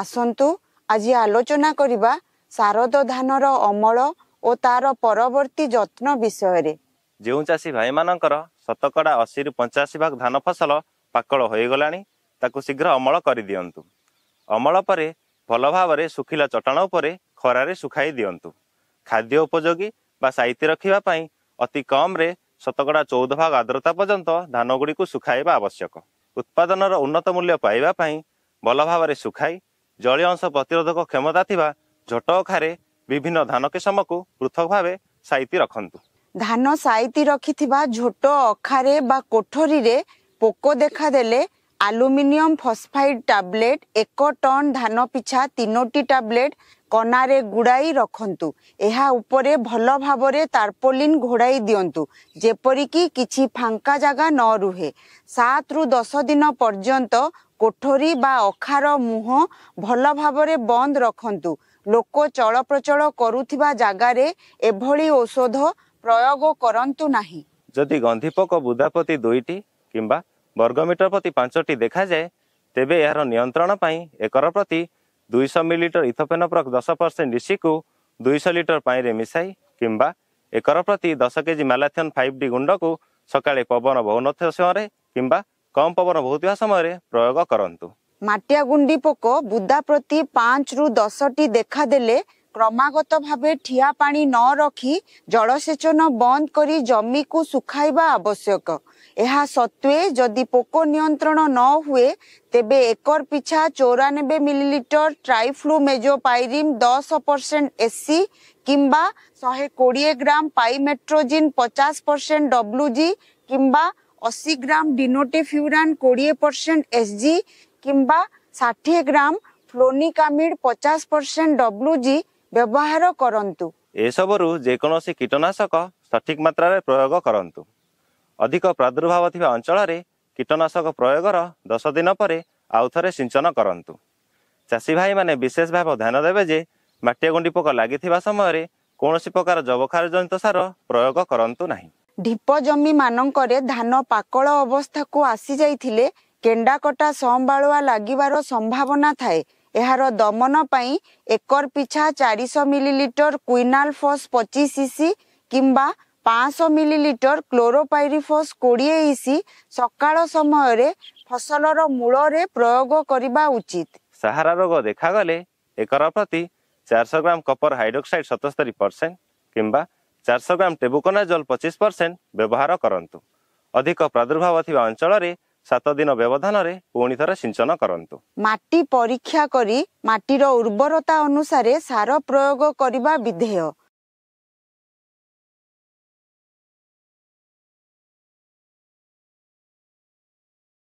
ଆସନ୍ତୁ ଆଜି ଆଲୋଚନା କରିବା ଶାରଦ ଧାନର ଅମଳ ଓ ତାର ପରବର୍ତ୍ତୀ ଯତ୍ନ ବିଷୟରେ ଯେଉଁ ଚାଷୀ ଭାଇମାନଙ୍କର ଶତକଡ଼ା ଅଶୀରୁ ପଞ୍ଚାଅଶୀ ଭାଗ ଧାନ ଫସଲ ପାକଳ ହୋଇଗଲାଣି ତାକୁ ଶୀଘ୍ର ଅମଳ କରିଦିଅନ୍ତୁ ଅମଳ ପରେ ଭଲ ଭାବରେ ଶୁଖିଲା ଚଟାଣ ଉପରେ ଖରାରେ ଶୁଖାଇ ଦିଅନ୍ତୁ ଖାଦ୍ୟ ଉପଯୋଗୀ ବା ସାଇତି ରଖିବା ପାଇଁ ଅତି କମ୍ରେ ଶତକଡ଼ା ଚଉଦ ଭାଗ ଆଦ୍ରତା ପର୍ଯ୍ୟନ୍ତ ଧାନ ଗୁଡ଼ିକୁ ଶୁଖାଇବା ଆବଶ୍ୟକ ଉତ୍ପାଦନର ଉନ୍ନତ ମୂଲ୍ୟ ପାଇବା ପାଇଁ ଭଲ ଭାବରେ ଶୁଖାଇ ଜଳୀୟ ଅଂଶ ପ୍ରତିରୋଧକ କ୍ଷମତା ଥିବା ଝଟଅଖାରେ ବିଭିନ୍ନ ଧାନ କିସମକୁ ପୃଥକ ଭାବେ ସାଇତି ରଖନ୍ତୁ ଧାନ ସାଇତି ରଖିଥିବା ଝୋଟ ଅଖାରେ ବା କୋଠରୀରେ ପୋକ ଦେଖାଦେଲେ ଆଲୁମିନିୟମ ଫସଫାଇଡ୍ ଟାବଲେଟ୍ ଏକ ଟନ୍ ଧାନ ପିଛା ତିନୋଟି ଟାବଲେଟ୍ କନାରେ ଗୁଡ଼ାଇ ରଖନ୍ତୁ ଏହା ଉପରେ ଭଲ ଭାବରେ ତାର୍ପୋଲିନ୍ ଘୋଡ଼ାଇ ଦିଅନ୍ତୁ ଯେପରିକି କିଛି ଫାଙ୍କା ଜାଗା ନ ରୁହେ ସାତରୁ ଦଶ ଦିନ ପର୍ଯ୍ୟନ୍ତ କୋଠରୀ ବା ଅଖାର ମୁହଁ ଭଲ ଭାବରେ ବନ୍ଦ ରଖନ୍ତୁ ଲୋକ ଚଳପ୍ରଚଳ କରୁଥିବା ଜାଗାରେ ଏଭଳି ଔଷଧ ପ୍ରୟୋଗ କରନ୍ତୁ ନାହିଁ ଯଦି ଗନ୍ଧିପୋକ ବୁଦା ପ୍ରତି ଦୁଇଟି କିମ୍ବା ବର୍ଗମିଟର ପ୍ରତି ପାଞ୍ଚଟି ଦେଖାଯାଏ ତେବେ ଏହାର ନିୟନ୍ତ୍ରଣ ପାଇଁ ଏକର ପ୍ରତି ଦୁଇଶହ ମିଲିଟର ଇଥୋପେନପ୍ରକ୍ ଦଶ ପରସେଣ୍ଟ ଡିସିକୁ ଦୁଇଶହ ଲିଟର ପାଣିରେ ମିଶାଇ କିମ୍ବା ଏକର ପ୍ରତି ଦଶ କେଜି ମାଲାଥିଅନ୍ ଫାଇଭ୍ ଡି ଗୁଣ୍ଡକୁ ସକାଳେ ପବନ ବହୁନଥିବା ସମୟରେ କିମ୍ବା কম পবন বহুଥିବା ସମୟରେ ପ୍ରୟୋଗ କରନ୍ତୁ ମାଟିଆ ଗୁଣ୍ଡି ପୋକ ବୁଦା ପ୍ରତି ପାଞ୍ଚରୁ ଦଶଟି ଦେଖାଦେଲେ କ୍ରମାଗତ ଭାବେ ଠିଆ ପାଣି ନ ରଖି ଜଳସେଚନ ବନ୍ଦ କରି ଜମିକୁ ଶୁଖାଇବା ଆବଶ୍ୟକ ଏହା ସତ୍ତ୍ୱେ ଯଦି ପୋକ ନିୟନ୍ତ୍ରଣ ନ ହୁଏ ତେବେ ଏକର ପିଛା ଚଉରାନବେ ମିଲିଲିଟର ଟ୍ରାଇଫ୍ଲୁ ମେଜୋପାଇରିମ୍ ଦଶ ପରସେଣ୍ଟ ଏସି କିମ୍ବା ଶହେ କୋଡ଼ିଏ ଗ୍ରାମ ପାଇମେଟ୍ରୋଜିନ୍ ପଚାଶ ପରସେଣ୍ଟ ଡବ୍ଲୁଜି କିମ୍ବା ଅଶୀ ଗ୍ରାମ ଡିନୋଟି ଫ୍ୟୁରାନ୍ କୋଡ଼ିଏ ପରସେଣ୍ଟ ଏସ୍ ଜି କିମ୍ବା ଷାଠିଏ ଗ୍ରାମ ଫ୍ଲୋନିକାମିଡ଼ ପଚାଶ ପରସେଣ୍ଟ ଡବ୍ଲୁ ଜି ବ୍ୟବହାର କରନ୍ତୁ ଏସବୁରୁ ଯେକୌଣସି କୀଟନାଶକ ସଠିକ୍ ମାତ୍ରାରେ ପ୍ରୟୋଗ କରନ୍ତୁ ଅଧିକ ପ୍ରାଦୁର୍ଭାବ ଥିବା ଅଞ୍ଚଳରେ କୀଟନାଶକ ପ୍ରୟୋଗର ଦଶ ଦିନ ପରେ ଆଉ ଥରେ ସିଞ୍ଚନ କରନ୍ତୁ ଚାଷୀ ଭାଇମାନେ ବିଶେଷ ଭାବେ ଧ୍ୟାନ ଦେବେ ଯେ ମାଟିଆ ଗୁଣ୍ଡି ପୋକ ଲାଗିଥିବା ସମୟରେ କୌଣସି ପ୍ରକାର ଜବଖାର ଜନିତ ସାର ପ୍ରୟୋଗ କରନ୍ତୁ ନାହିଁ ଢିପ ଜମି ମାନଙ୍କରେ ଧାନ ପାକଳ ଅବସ୍ଥାକୁ ଆସିଯାଇଥିଲେ କେଣ୍ଡା କଟା ସମ୍ବାଳୁଆ ଲାଗିବାର ସମ୍ଭାବନା ଥାଏ ଏହାର ଦମନ ପାଇଁ ଏକର ପିଛା ଚାରିଶହ ମିଲିଲିଟର କ୍ୱିନାଲଫସ୍ ପଚିଶ ଇସି କିମ୍ବା ପାଞ୍ଚଶହ ମିଲିଲିଟର କ୍ଲୋରୋପାଇରିଫସ୍ କୋଡ଼ିଏ ଇସି ସକାଳ ସମୟରେ ଫସଲର ମୂଳରେ ପ୍ରୟୋଗ କରିବା ଉଚିତ ସାହାରା ରୋଗ ଦେଖାଗଲେ ଏକର ପ୍ରତି ଚାରିଶହ ଗ୍ରାମ କପର ହାଇଡ୍ରୋକ୍ସାଇଡ୍ ସତସ୍ତରୀ ପରସେଣ୍ଟ କିମ୍ବା ଚାରିଶହ ଗ୍ରାମ ଟେବୁକୋନାଜଲ ପଚିଶ ପରସେଣ୍ଟ ବ୍ୟବହାର କରନ୍ତୁ ଅଧିକ ପ୍ରାଦୁର୍ଭାବ ଥିବା ଅଞ୍ଚଳରେ ସାତ ଦିନ ବ୍ୟବଧାନରେ ପୁଣି ଥରେ ସିଞ୍ଚନ କରନ୍ତୁ ମାଟି ପରୀକ୍ଷା କରି ମାଟିର ଉର୍ବରତା ଅନୁସାରେ ସାର ପ୍ରୟୋଗ କରିବା ବିଧେୟ